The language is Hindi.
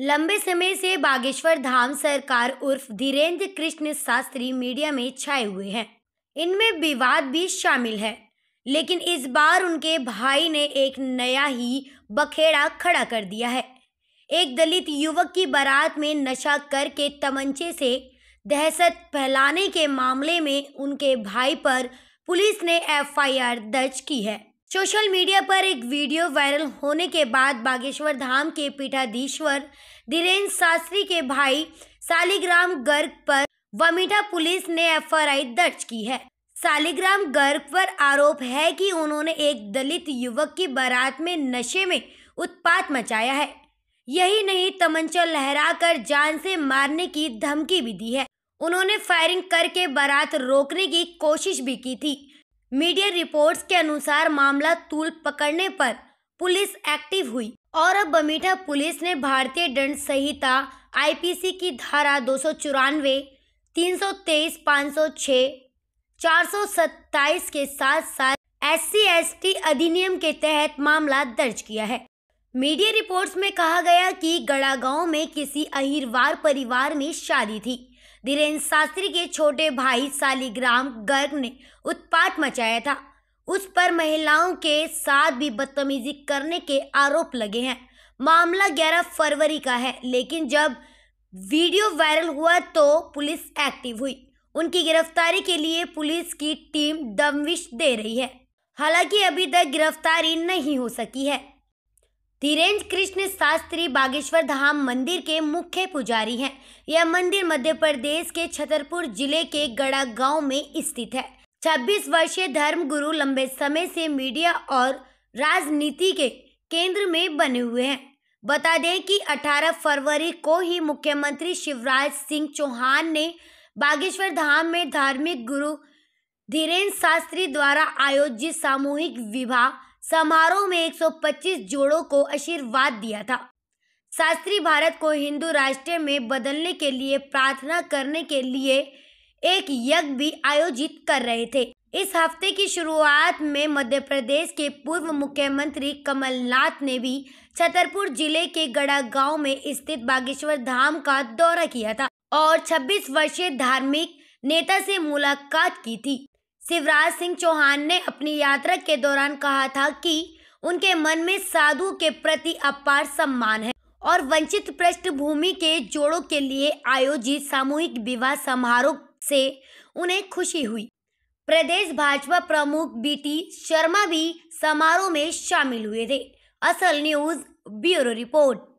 लंबे समय से बागेश्वर धाम सरकार उर्फ धीरेन्द्र कृष्ण शास्त्री मीडिया में छाए हुए हैं इनमें विवाद भी शामिल है लेकिन इस बार उनके भाई ने एक नया ही बखेड़ा खड़ा कर दिया है एक दलित युवक की बारात में नशा करके तमंचे से दहशत फैलाने के मामले में उनके भाई पर पुलिस ने एफआईआर दर्ज की है सोशल मीडिया पर एक वीडियो वायरल होने के बाद बागेश्वर धाम के पीठाधीश्वर धीरेन्द्र शास्त्री के भाई सालिग्राम गर्ग पर वमीटा पुलिस ने एफ दर्ज की है सालिग्राम गर्ग पर आरोप है कि उन्होंने एक दलित युवक की बारात में नशे में उत्पात मचाया है यही नहीं तमंचा लहराकर जान से मारने की धमकी भी दी है उन्होंने फायरिंग करके बारात रोकने की कोशिश भी की थी मीडिया रिपोर्ट्स के अनुसार मामला तूल पकड़ने पर पुलिस एक्टिव हुई और अब बमीठा पुलिस ने भारतीय दंड संहिता आईपीसी की धारा दो सौ चौरानवे तीन सौ तेईस पाँच सौ छः चार सौ सत्ताईस के साथ साथ एस सी अधिनियम के तहत मामला दर्ज किया है मीडिया रिपोर्ट्स में कहा गया कि गड़ागांव में किसी अहिरवार परिवार में शादी थी धीरेन्द्र शास्त्री के छोटे भाई सालिग्राम गर्ग ने उत्पात मचाया था उस पर महिलाओं के साथ भी बदतमीजी करने के आरोप लगे हैं मामला 11 फरवरी का है लेकिन जब वीडियो वायरल हुआ तो पुलिस एक्टिव हुई उनकी गिरफ्तारी के लिए पुलिस की टीम दमविश दे रही है हालांकि अभी तक गिरफ्तारी नहीं हो सकी है धीरेन्द्र कृष्ण शास्त्री बागेश्वर धाम मंदिर के मुख्य पुजारी हैं यह मंदिर मध्य प्रदेश के छतरपुर जिले के गड़ा गांव में स्थित है 26 वर्षीय धर्म गुरु लंबे समय से मीडिया और राजनीति के केंद्र में बने हुए हैं बता दें कि 18 फरवरी को ही मुख्यमंत्री शिवराज सिंह चौहान ने बागेश्वर धाम में धार्मिक गुरु धीरेन्द्र शास्त्री द्वारा आयोजित सामूहिक विवाह समारोह में 125 जोड़ों को आशीर्वाद दिया था शास्त्री भारत को हिंदू राष्ट्र में बदलने के लिए प्रार्थना करने के लिए एक यज्ञ भी आयोजित कर रहे थे इस हफ्ते की शुरुआत में मध्य प्रदेश के पूर्व मुख्यमंत्री कमलनाथ ने भी छतरपुर जिले के गड़ा गांव में स्थित बागेश्वर धाम का दौरा किया था और 26 वर्षीय धार्मिक नेता से मुलाकात की थी शिवराज सिंह चौहान ने अपनी यात्रा के दौरान कहा था कि उनके मन में साधु के प्रति अपार सम्मान है और वंचित पृष्ठभूमि के जोड़ों के लिए आयोजित सामूहिक विवाह समारोह से उन्हें खुशी हुई प्रदेश भाजपा प्रमुख बीटी शर्मा भी समारोह में शामिल हुए थे असल न्यूज ब्यूरो रिपोर्ट